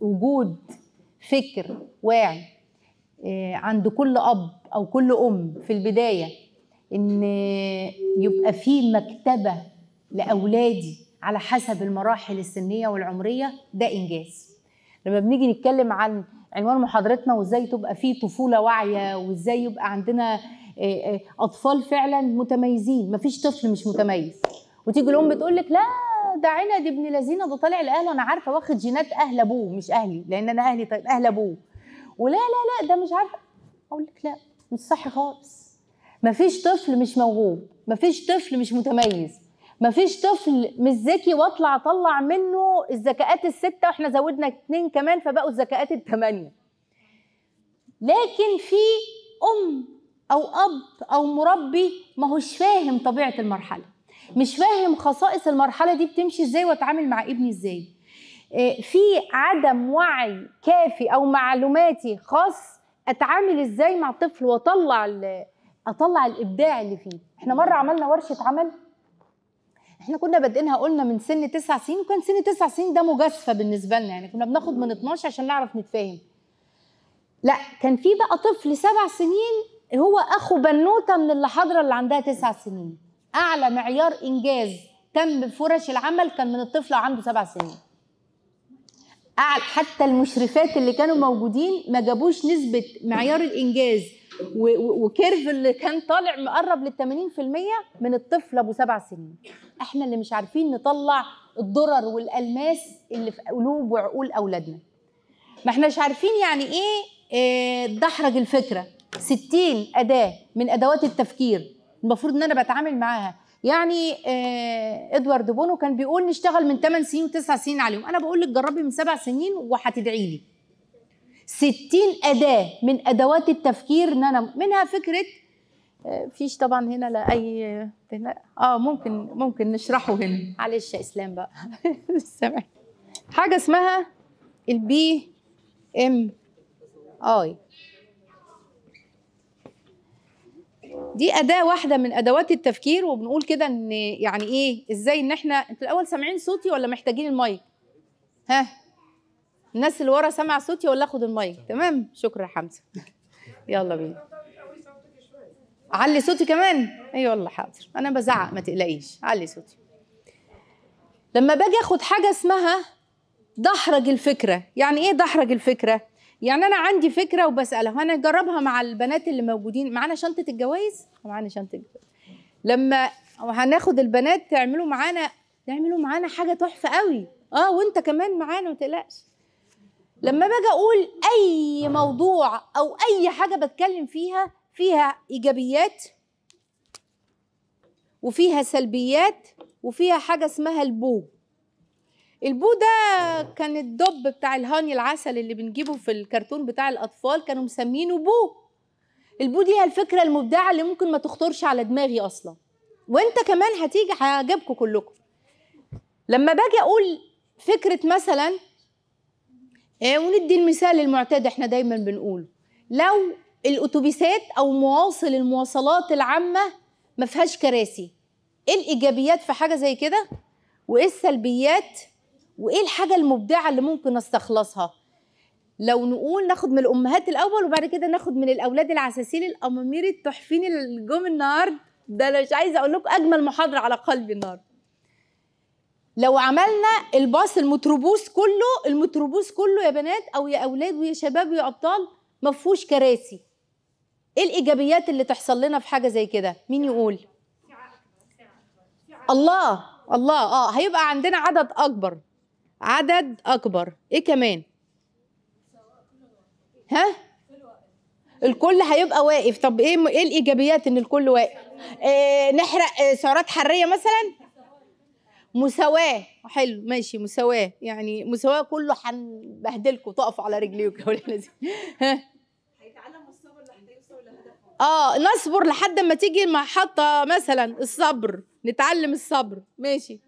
وجود فكر واعي آه، عند كل اب او كل ام في البدايه ان يبقى في مكتبه لاولادي على حسب المراحل السنيه والعمريه ده انجاز لما بنيجي نتكلم عن عنوان محاضرتنا وازاي تبقى في طفوله واعيه وازاي يبقى عندنا آه، آه، اطفال فعلا متميزين مفيش طفل مش متميز وتيجي الام تقول لك لا ده عناد ابن لذينه ده طالع لاهله انا عارفه واخد جينات اهل ابوه مش اهلي لان انا اهلي طيب اهل ابوه ولا لا لا ده مش عارفه اقول لك لا مش صح خالص مفيش طفل مش موهوب مفيش طفل مش متميز مفيش طفل مش ذكي واطلع اطلع منه الذكاءات السته واحنا زودنا اتنين كمان فبقوا الذكاءات الثمانيه لكن في ام او اب او مربي ما هوش فاهم طبيعه المرحله مش فاهم خصائص المرحله دي بتمشي ازاي واتعامل مع ابني ازاي آه، في عدم وعي كافي او معلوماتي خاص اتعامل ازاي مع طفل واطلع اطلع الابداع اللي فيه احنا مره عملنا ورشه عمل احنا كنا بادئينها قلنا من سن 9 سنين وكان سن 9 سنين ده مجازفه بالنسبه لنا يعني كنا بناخد من 12 عشان نعرف نتفاهم لا كان في بقى طفل سبع سنين هو اخو بنوته من اللي حاضره اللي عندها تسع سنين اعلى معيار انجاز تم بفرش العمل كان من الطفل عنده سبع سنين أعلى حتى المشرفات اللي كانوا موجودين ما جابوش نسبة معيار الإنجاز وكيرف اللي كان طالع مقرب لل 80% من الطفل أبو سبع سنين. إحنا اللي مش عارفين نطلع الضرر والألماس اللي في قلوب وعقول أولادنا. ما إحناش عارفين يعني إيه, إيه دحرج الفكرة. 60 أداة من أدوات التفكير المفروض ان انا بتعامل معاها يعني آه ادوارد بونو كان بيقول نشتغل من 8 سنين و9 سنين عليهم انا بقول لك جربي من 7 سنين وهتدعي لي 60 اداه من ادوات التفكير ان انا منها فكره آه، فيش طبعا هنا لا اي اه ممكن ممكن نشرحه هنا معلش يا اسلام بقى حاجه اسمها البي ام اي دي اداه واحده من ادوات التفكير وبنقول كده ان يعني ايه ازاي ان احنا انتوا الاول سامعين صوتي ولا محتاجين المايك ها الناس اللي ورا سامع صوتي ولا اخد المايك تمام شكرا حمزه يلا بينا علي صوتي كمان ايوه والله حاضر انا بزعق ما تقلقيش علي صوتي لما باجي اخد حاجه اسمها دحرج الفكره يعني ايه دحرج الفكره يعني انا عندي فكره وبسالها انا اجربها مع البنات اللي موجودين معانا شنطه الجوائز معانا شنطه الجوائز لما هناخد البنات تعملوا معانا تعملوا معانا حاجه تحفه قوي اه وانت كمان معانا ما تقلقش لما باجي اقول اي موضوع او اي حاجه بتكلم فيها فيها ايجابيات وفيها سلبيات وفيها حاجه اسمها البو البو ده آه. كان الدب بتاع الهاني العسل اللي بنجيبه في الكرتون بتاع الاطفال كانوا مسمينه بو البو دي هي الفكره المبدعه اللي ممكن ما تخطرش على دماغي اصلا وانت كمان هتيجي هيعجبكم كلكم لما باجي اقول فكره مثلا إيه وندي المثال المعتاد احنا دايما بنقوله لو الاتوبيسات او مواصل المواصلات العامه ما فيهاش كراسي ايه الايجابيات في حاجه زي كده وايه السلبيات وايه الحاجه المبدعه اللي ممكن استخلصها لو نقول ناخد من الامهات الاول وبعد كده ناخد من الاولاد العساسين الامامير التحفين اللي جم النهارده ده انا مش عايزه اقول لكم اجمل محاضره على قلبي النهارده لو عملنا الباص المتروبوس كله المتروبوس كله يا بنات او يا اولاد ويا شباب ويا ابطال ما فيهوش كراسي ايه الايجابيات اللي تحصل لنا في حاجه زي كده مين يقول الله الله اه هيبقى عندنا عدد اكبر عدد اكبر ايه كمان ها الكل هيبقى واقف طب ايه ايه الايجابيات ان الكل واقف إيه نحرق آه، سعرات حريه مثلا مساواه حلو ماشي مساواه يعني مساواه كله هنبهدلكم تقفوا على رجليكم يا ولاد ها هيتعلموا الصبر لحد يوصل اه نصبر لحد ما تيجي محطه مثلا الصبر نتعلم الصبر ماشي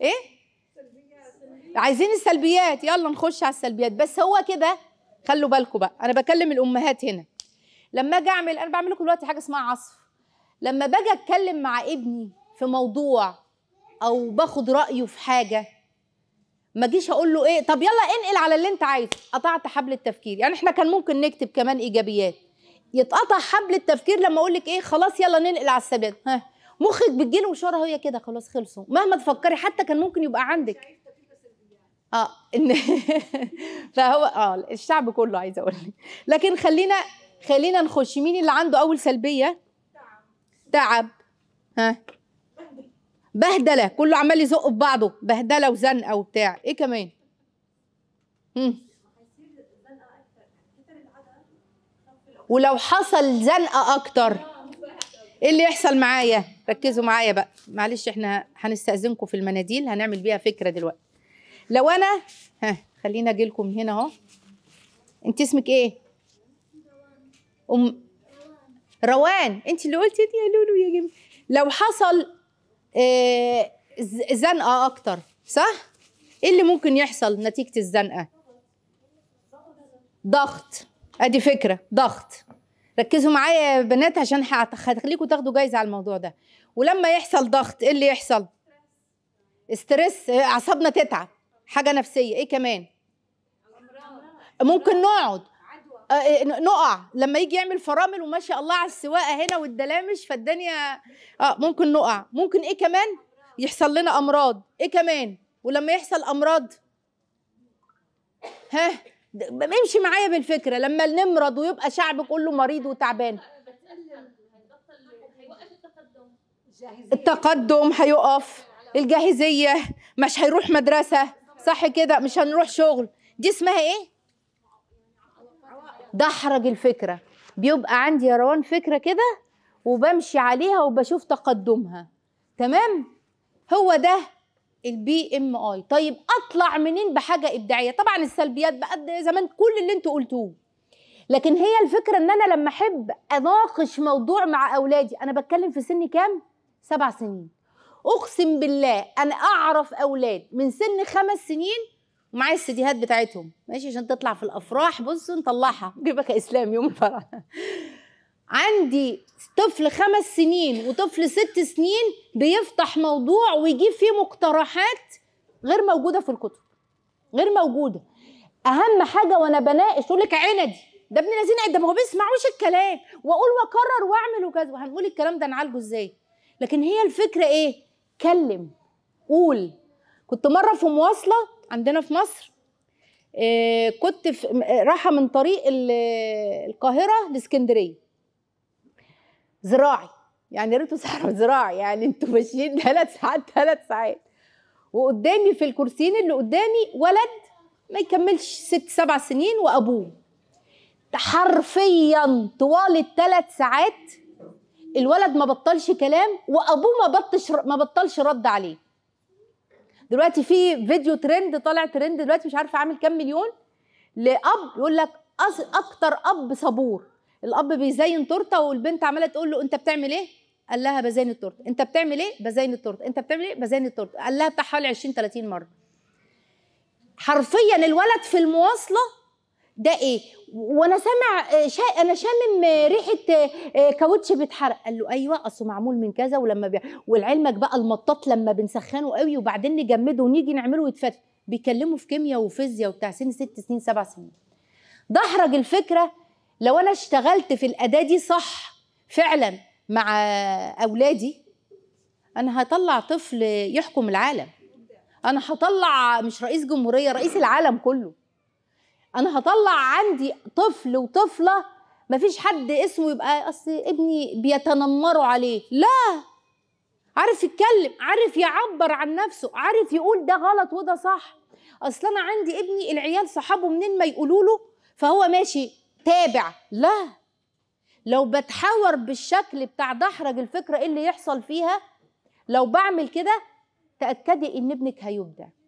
ايه عايزين السلبيات يلا نخش على السلبيات بس هو كده خلوا بالكم بقى انا بكلم الامهات هنا لما اجي اعمل انا بعمل لكم دلوقتي حاجه اسمها عصف لما باجي اتكلم مع ابني في موضوع او باخد رايه في حاجه ما اجيش اقول له ايه طب يلا انقل على اللي انت عايزه قطعت حبل التفكير يعني احنا كان ممكن نكتب كمان ايجابيات يتقطع حبل التفكير لما اقول لك ايه خلاص يلا ننقل على السلبيات ها مخك بتجيله وشاره هي كده خلاص خلصوا مهما تفكري حتى كان ممكن يبقى عندك اه ان فهو اه الشعب كله عايز اقول لك لكن خلينا خلينا نخش مين اللي عنده اول سلبيه تعب ها بهدله كله عمال يزق في بعضه بهدله وزنقه وبتاع ايه كمان مم. ولو حصل زنقه اكتر ايه اللي يحصل معايا ركزوا معايا بقى معلش احنا هنستاذنكم في المناديل هنعمل بيها فكره دلوقتي لو انا ها خلينا اجي لكم هنا اهو انت اسمك ايه ام روان انت اللي قلتي دي يا لولو يا جميل لو حصل آه، زنقه اكتر صح ايه اللي ممكن يحصل نتيجه الزنقه ضغط ادي فكره ضغط ركزوا معايا يا بنات عشان هخليكم تاخدوا جايزه على الموضوع ده ولما يحصل ضغط ايه اللي يحصل استرس آه، اعصابنا تتعب حاجه نفسيه ايه كمان ممكن نقعد آه، آه، نقع لما يجي يعمل فرامل وما شاء الله على السواقه هنا والدلامش فالدنيا اه ممكن نقع ممكن ايه كمان يحصل لنا امراض ايه كمان ولما يحصل امراض ها امشي معايا بالفكره لما نمرض ويبقى شعب كله مريض وتعبان التقدم هيقف الجاهزيه مش هيروح مدرسه صح كده مش هنروح شغل دي اسمها ايه دحرج الفكره بيبقى عندي يا روان فكره كده وبمشي عليها وبشوف تقدمها تمام هو ده البي ام اي طيب اطلع منين بحاجه ابداعيه طبعا السلبيات بقى زمان كل اللي انتوا قلتوه لكن هي الفكره ان انا لما احب اناقش موضوع مع اولادي انا بتكلم في سن كام سبع سنين اقسم بالله انا اعرف اولاد من سن خمس سنين ومعايا السيديهات بتاعتهم ماشي عشان تطلع في الافراح بص نطلعها جيبك اسلام يوم الفرح عندي طفل خمس سنين وطفل ست سنين بيفتح موضوع ويجيب فيه مقترحات غير موجوده في الكتب غير موجوده اهم حاجه وانا بناقش اقول لك عندي ده ابن لذين ده ما هو بيسمعوش الكلام واقول واكرر واعمل وكذا وهنقول الكلام ده نعالجه ازاي لكن هي الفكره ايه اتكلم قول كنت مره في مواصله عندنا في مصر آه كنت آه، رايحه من طريق القاهره لاسكندريه زراعي يعني ريتوا صحراء زراعي يعني انتوا ماشيين ثلاث ساعات ثلاث ساعات وقدامي في الكرسيين اللي قدامي ولد ما يكملش ست سبع سنين وابوه حرفيا طوال الثلاث ساعات الولد ما بطلش كلام وابوه ما بطش ما بطلش رد عليه دلوقتي في فيديو ترند طالع ترند دلوقتي مش عارفه عامل كام مليون لاب يقول لك اكتر اب صبور الاب بيزين تورته والبنت عماله تقول له انت بتعمل ايه قال لها بزين التورته انت بتعمل ايه بزين التورته انت بتعمل ايه بزين التورته قال لها بتاع حوالي 20 30 مره حرفيا الولد في المواصله ده ايه وانا سامع آه، شا... انا شامم آه، ريحه آه، كاوتش بيتحرق قال له ايوه اصله معمول من كذا ولما بي... ولعلمك بقى المطاط لما بنسخنه قوي وبعدين نجمده ونيجي نعمله يتفتت بيكلموا في كيمياء وفيزياء وبتاع سن ست سنين سبع سنين دحرج الفكره لو انا اشتغلت في الاداه دي صح فعلا مع اولادي انا هطلع طفل يحكم العالم انا هطلع مش رئيس جمهوريه رئيس العالم كله انا هطلع عندي طفل وطفله مفيش حد اسمه يبقى اصل ابني بيتنمروا عليه لا عارف يتكلم عارف يعبر عن نفسه عارف يقول ده غلط وده صح اصل انا عندي ابني العيال صحابه منين ما يقولوا له فهو ماشي تابع لا لو بتحاور بالشكل بتاع دحرج الفكره ايه اللي يحصل فيها لو بعمل كده تاكدي ان ابنك هيبدع